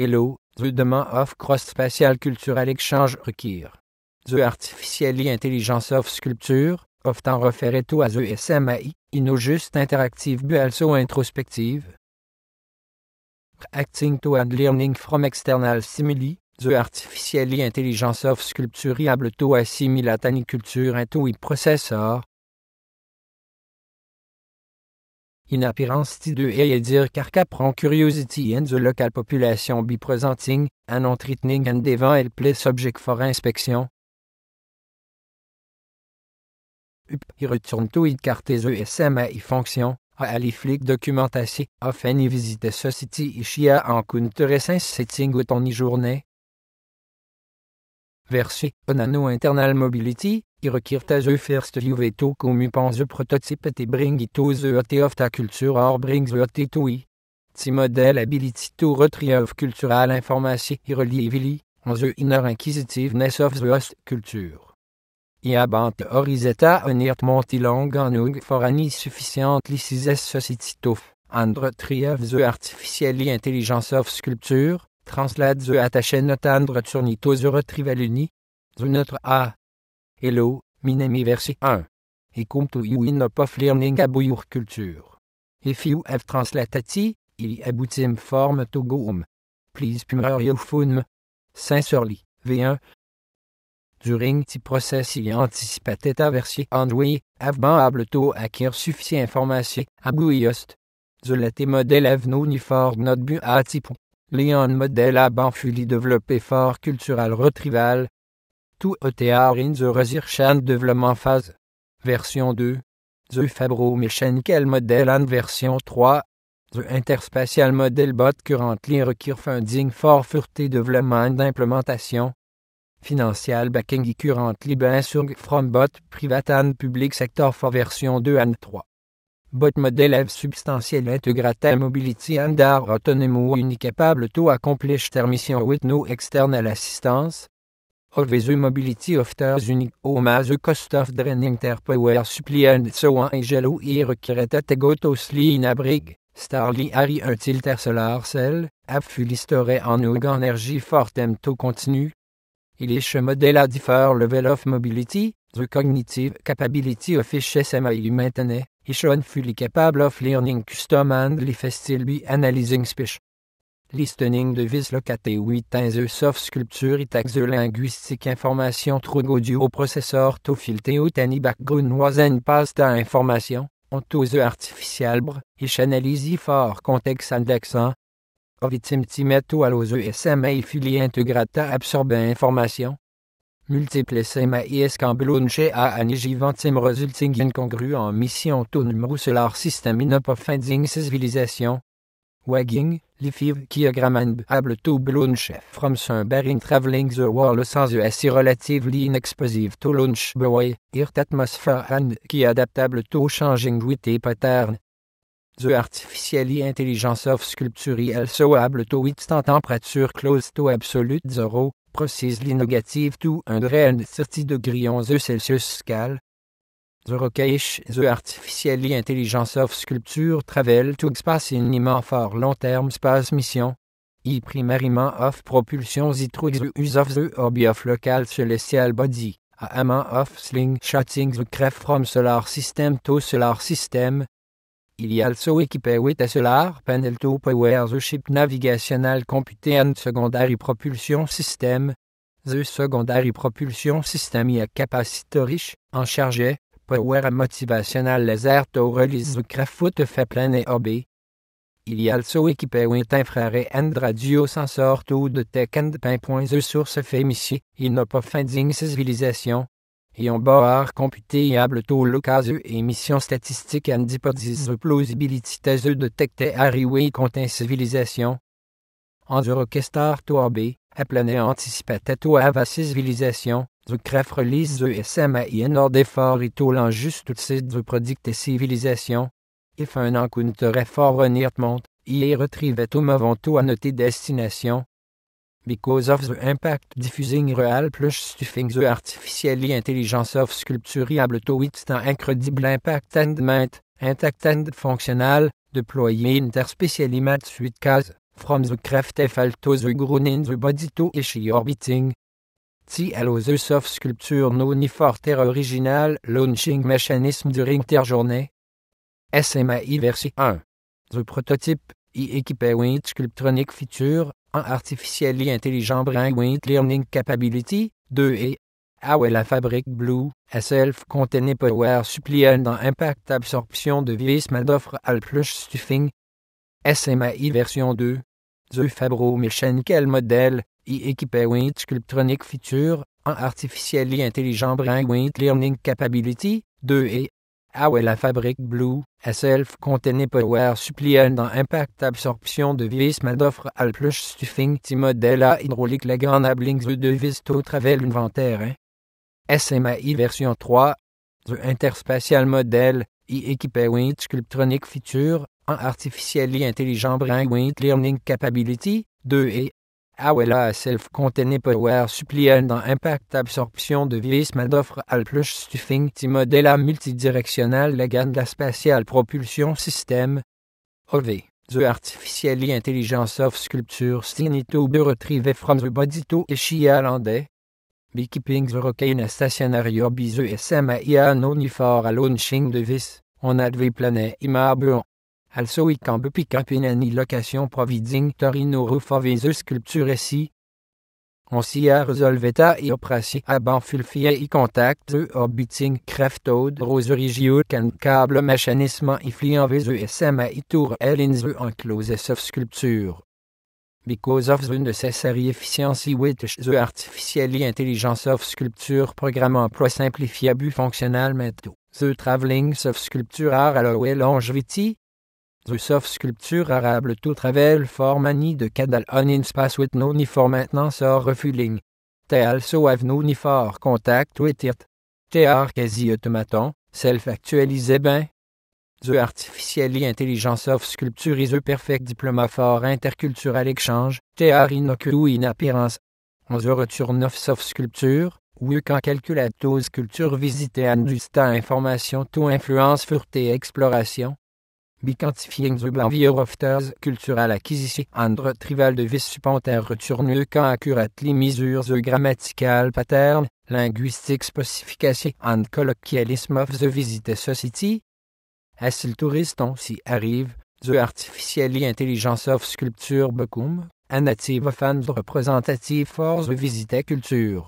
Hello, the demand of cross-spatial cultural exchange require. The artificially intelligence of sculpture, often referred to as the SMAI ino just interactive but also introspective. Acting to and learning from external stimuli, the artificial intelligence of sculpture able to assimilate any culture into process processor, in appearance et 2 car carcapron curiosity and the local population be presenting, and on treating and el place subject for inspection. UP he return to it carte SMA y fonction, a flic documentation, of any visite the society chia en essence setting with y journée. un on internal mobility, requiert à a first juveto commupans le prototype et bring it as of ta culture or brings a te to i. Ti model ability to retrieve cultural information irrelievely, on the inner inquisitiveness of the host culture. I abant horizeta onirt montilong anug for an sufficient lycises society to, and retrieve the artificial intelligence of sculpture, translate the attached not and return it to the notre a Hello, Minami verset 1. Et come to you in learning culture. If you have translatati, il aboutim form to go home. Please you your Saint Sincerely, V1. During ti process il anticipateta aversi and we have been able to acquire sufficient information about yost. The late model have for not bu Leon modèle a fully developé for cultural retrieval, tout OTR e in the Research and Development Phase. Version 2. The fabro Fabromechanical Model and Version 3. The Interspatial Model Bot currently require funding for further development and implementation. Financial backing currently being from bot private and public sector for version 2 and 3. Bot model have substantial integrated mobility and are autonomous and capable to accomplish their mission with no external assistance the mobility of Stars unique home the cost of draining terpower supply and so on angelo ir to sleep in abrig, starly ari un tilter solar cell, full fulistore en og energy fortem to continue. Il est modèle à differ level of mobility, the cognitive capability of SMI maintenait, is shown fully capable of learning custom and festil analyzing speech. Listening device locate 8 soft sculpture taxe linguistique information trou audio processeur to ou outani background was pasta information on the artificial br ich fort for context indexant ovitim timeto allo e SMA fili integrata absorbe information Multiple SMA is cambulunche a anigivantim resulting incongru en mission to numero solar system inopofinding finding civilisation Wagging a kilogram able to chef, from some bearing traveling the wall sans US relatively inexplosive to launch boy, earth atmosphere and qui adaptable to changing with a pattern. The artificially intelligence of sculpture also able to withstand temperature close to absolute zero, precisely negative to 130 degrees on the Celsius scale, Eurocache, The Artificial Intelligence of Sculpture Travel to Space in for Long Term Space Mission. It primarily of Propulsion Zitruix Use of the Hobby of Local Celestial Body. A amant of shotting the Craft from Solar System to Solar System. Il y also equipped with a solar panel to power the ship navigational computer and secondary propulsion system. The secondary propulsion system is a capacitor en charge, Power motivational laser to release foot fait planer OB. Il y a also équipé un infrared and radio sensor to detect and pinpoint the source Il in of finding civilisation. Et on board computable to look at the émission statistique and hypothesis the plausibility to the detect are we contain civilisation. En the to OB appelé anticipateto ava civilisation, du krefrelis de smain d'effort et toutes site du civilisations. civilisation, if un fort Il renirtmont, y retrivetum avant à noter destination, because of the impact diffusing real plus stuffing the artificial intelligence of sculpturable to its incredible impact and intact and functional, deploying interspecially mat suite case, from the Kräftefeld to the ground in the body to issue orbiting. T the soft sculpture known for their original launching mechanism during their journey. SMI version 1. The prototype, i equipped with sculptronic feature, an artificially intelligent brain with learning capability, 2 et How ah la fabric blue, a self-contained power and an impact absorption de vis d'offre al plush stuffing. SMI version 2. The Fabro Mechanical Model, y equipe with Sculptronic Future, en et Intelligent Brain Wind Learning Capability, 2 et ah ouais, la fabrique Blue, self-contained power Supplier dans impact absorption de vis d'offre al stuffing ti modèle à hydraulique la grande de vis travel inventaire. Hein? SMAI version 3, The Interspatial Model, y equipe with Sculptronic Future artificially intelligent Brain Wind learning capability, 2 et AWLA self-contained power suppliant dans impact absorption de vis d'offre al plus stuffing ti modela multidirectional Legan la spatial propulsion system. OV. The artificially intelligence Soft sculpture stinito be retrieved from the bodito Landais keeping the rocaine stationary obi SMA SMIA non for a launching de vis. On adve planet Also pick up in any location providing Torino Sculpture On sculpturesi. Onsier Resolveta i oprasi aban fulfie i contact orbiting kraftod roserigio can câble machinisme i fliant vesu sma i tour elinzu enclose soft sculpture. Because of the necessary efficiency with the artificially intelligence of sculpture programmant pro simplifiabu fonctionnel meto. The traveling soft sculpture are allowed longevity, soft sculpture arable tout travel form many de cadal on in space with no ni for maintenance or refueling. Te also have no ni for contact with it. Te are quasi automaton, self actualisé ben. The artificially intelligence of sculpture is a perfect diploma for intercultural exchange. Te are in appearance. On the return of soft sculpture. ou quand calculato sculpture visite and justa information tout influence furte exploration. Bekendtifying the behavior of cultural acquisition and retrieval de vis supporter return accurately measure the grammatical pattern, linguistic specification and colloquialism of the visited society. As le touriste on s'y arrive, the artificial intelligence of sculpture become a native of and representative for the visited culture.